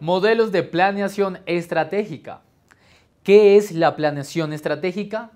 Modelos de planeación estratégica. ¿Qué es la planeación estratégica?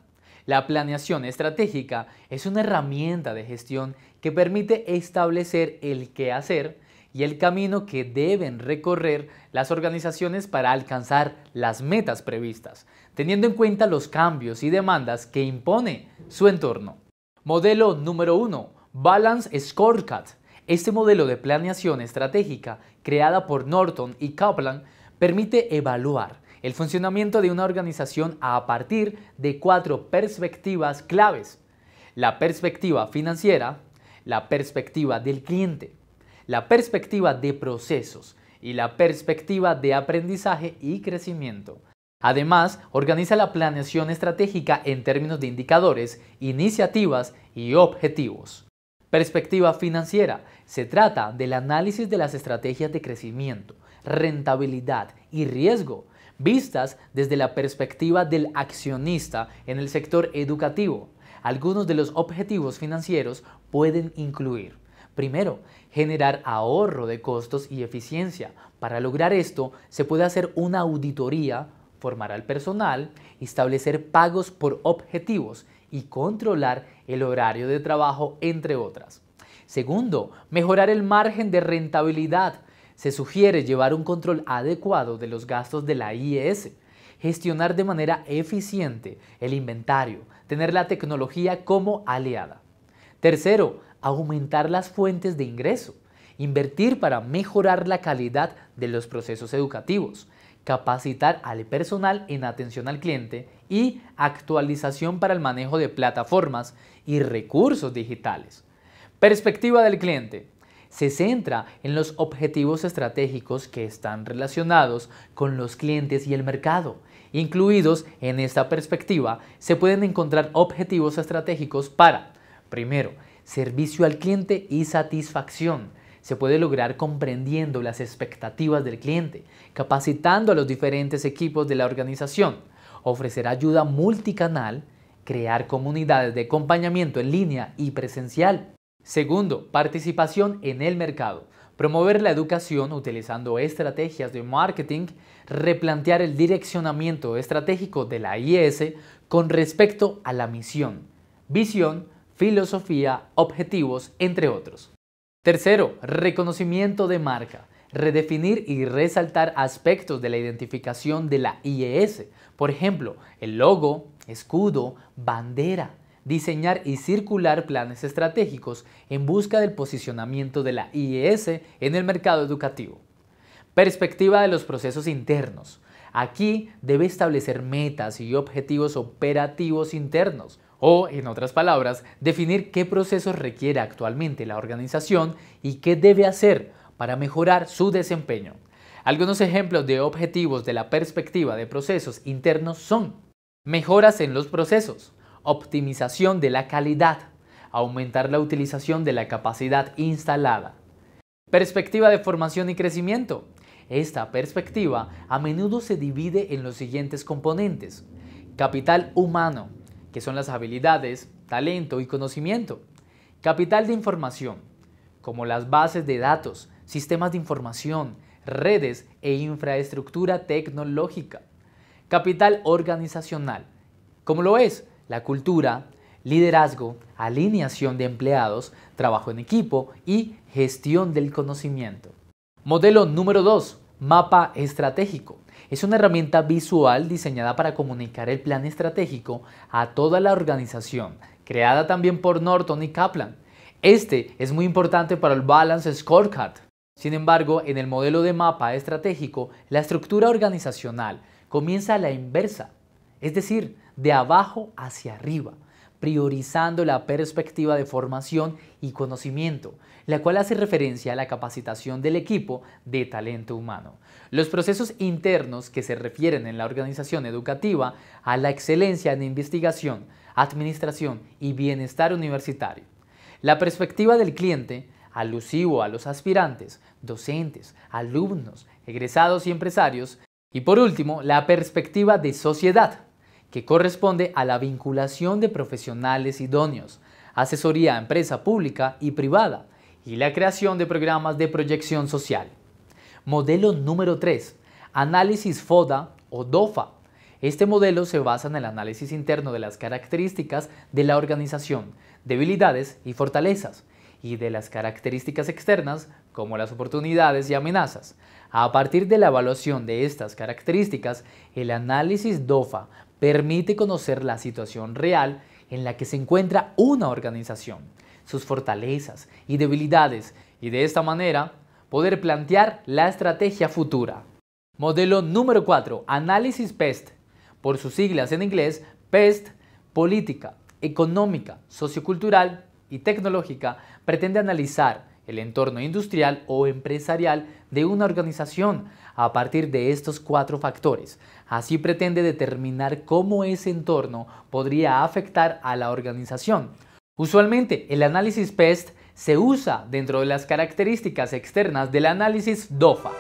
La planeación estratégica es una herramienta de gestión que permite establecer el qué hacer y el camino que deben recorrer las organizaciones para alcanzar las metas previstas, teniendo en cuenta los cambios y demandas que impone su entorno. Modelo número 1. Balance Scorecard. Este modelo de planeación estratégica, creada por Norton y Kaplan, permite evaluar el funcionamiento de una organización a partir de cuatro perspectivas claves. La perspectiva financiera, la perspectiva del cliente, la perspectiva de procesos y la perspectiva de aprendizaje y crecimiento. Además, organiza la planeación estratégica en términos de indicadores, iniciativas y objetivos. Perspectiva financiera. Se trata del análisis de las estrategias de crecimiento, rentabilidad y riesgo vistas desde la perspectiva del accionista en el sector educativo. Algunos de los objetivos financieros pueden incluir, primero, generar ahorro de costos y eficiencia. Para lograr esto, se puede hacer una auditoría, formar al personal, establecer pagos por objetivos y controlar el horario de trabajo, entre otras. Segundo, mejorar el margen de rentabilidad. Se sugiere llevar un control adecuado de los gastos de la IES, gestionar de manera eficiente el inventario, tener la tecnología como aliada. Tercero, aumentar las fuentes de ingreso, invertir para mejorar la calidad de los procesos educativos, capacitar al personal en atención al cliente y actualización para el manejo de plataformas y recursos digitales. Perspectiva del cliente. Se centra en los objetivos estratégicos que están relacionados con los clientes y el mercado. Incluidos en esta perspectiva se pueden encontrar objetivos estratégicos para, primero, servicio al cliente y satisfacción se puede lograr comprendiendo las expectativas del cliente, capacitando a los diferentes equipos de la organización, ofrecer ayuda multicanal, crear comunidades de acompañamiento en línea y presencial. Segundo, participación en el mercado. Promover la educación utilizando estrategias de marketing, replantear el direccionamiento estratégico de la IES con respecto a la misión, visión, filosofía, objetivos, entre otros. Tercero, reconocimiento de marca. Redefinir y resaltar aspectos de la identificación de la IES. Por ejemplo, el logo, escudo, bandera. Diseñar y circular planes estratégicos en busca del posicionamiento de la IES en el mercado educativo. Perspectiva de los procesos internos. Aquí debe establecer metas y objetivos operativos internos o, en otras palabras, definir qué procesos requiere actualmente la organización y qué debe hacer para mejorar su desempeño. Algunos ejemplos de objetivos de la perspectiva de procesos internos son mejoras en los procesos, optimización de la calidad, aumentar la utilización de la capacidad instalada. Perspectiva de formación y crecimiento. Esta perspectiva a menudo se divide en los siguientes componentes. Capital humano, que son las habilidades, talento y conocimiento. Capital de información, como las bases de datos, sistemas de información, redes e infraestructura tecnológica. Capital organizacional, como lo es la cultura, liderazgo, alineación de empleados, trabajo en equipo y gestión del conocimiento. Modelo número 2. Mapa estratégico. Es una herramienta visual diseñada para comunicar el plan estratégico a toda la organización, creada también por Norton y Kaplan. Este es muy importante para el Balance Scorecard. Sin embargo, en el modelo de mapa estratégico, la estructura organizacional comienza a la inversa, es decir, de abajo hacia arriba priorizando la perspectiva de formación y conocimiento, la cual hace referencia a la capacitación del equipo de talento humano. Los procesos internos que se refieren en la organización educativa a la excelencia en investigación, administración y bienestar universitario. La perspectiva del cliente, alusivo a los aspirantes, docentes, alumnos, egresados y empresarios. Y por último, la perspectiva de sociedad, que corresponde a la vinculación de profesionales idóneos, asesoría a empresa pública y privada y la creación de programas de proyección social. Modelo número 3. Análisis FODA o DOFA. Este modelo se basa en el análisis interno de las características de la organización, debilidades y fortalezas, y de las características externas como las oportunidades y amenazas. A partir de la evaluación de estas características, el análisis DOFA permite conocer la situación real en la que se encuentra una organización, sus fortalezas y debilidades, y de esta manera poder plantear la estrategia futura. Modelo número 4. Análisis PEST. Por sus siglas en inglés, PEST, política, económica, sociocultural y tecnológica, pretende analizar el entorno industrial o empresarial de una organización a partir de estos cuatro factores. Así pretende determinar cómo ese entorno podría afectar a la organización. Usualmente el análisis PEST se usa dentro de las características externas del análisis DOFA.